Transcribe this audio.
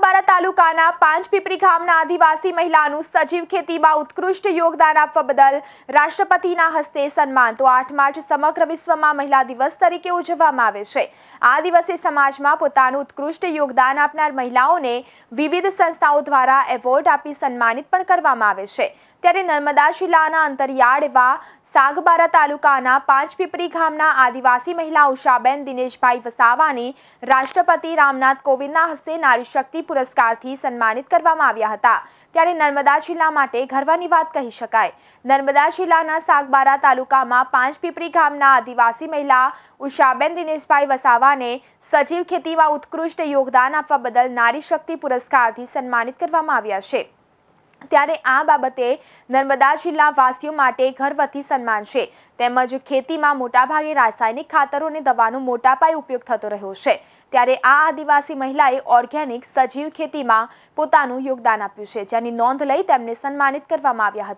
બારા તાલુકાના પાંચ પાંચપીપરી ગામના આદિવાસી મહિલાનું સજીવ ખેતીમાં ઉત્કૃષ્ટ યોગદાન આપવા બદલ રાષ્ટ્રપતિના હસ્તે સન્માન તો આઠ માર્ચ સમગ્ર વિશ્વમાં મહિલા દિવસ તરીકે ઉજવવામાં આવે છે આ દિવસે સમાજમાં પોતાનું ઉત્કૃષ્ટ યોગદાન આપનાર મહિલાઓને વિવિધ સંસ્થાઓ દ્વારા એવોર્ડ આપી સન્માનિત પણ કરવામાં આવે છે ત્યારે નર્મદા જિલ્લાના અંતરિયાળ એવા સાગબારા તાલુકાના પાંચપીપરી ગામના આદિવાસી મહિલા ઉષાબેન દિનેશભાઈ વસાવાની રાષ્ટ્રપતિ રામનાથ કોવિંદના હસ્તે નારી શક્તિ ગાંધી પુરસ્કારથી સન્માનિત કરવામાં આવ્યા હતા ત્યારે નર્મદા જિલ્લા માટે ગર્વની વાત કહી શકાય નર્મદા જિલ્લાના સાગબારા તાલુકામાં પાંચપીપળી ગામના આદિવાસી મહિલા ઉષાબેન દિનેશભાઈ વસાવાને સજીવ ખેતીમાં ઉત્કૃષ્ટ યોગદાન આપવા બદલ નારી શક્તિ પુરસ્કારથી સન્માનિત કરવામાં આવ્યા છે ત્યારે આ બાબતે નર્મદા જિલ્લા વાસીઓ માટે ગર્વથી સન્માન છે તેમજ ખેતીમાં મોટાભાગે રાસાયણિક ખાતરો અને દવાનો મોટા ઉપયોગ થતો રહ્યો છે ત્યારે આ આદિવાસી મહિલાએ ઓર્ગેનિક સજીવ ખેતીમાં પોતાનું યોગદાન આપ્યું છે જેની નોંધ લઈ તેમને સન્માનિત કરવામાં આવ્યા હતા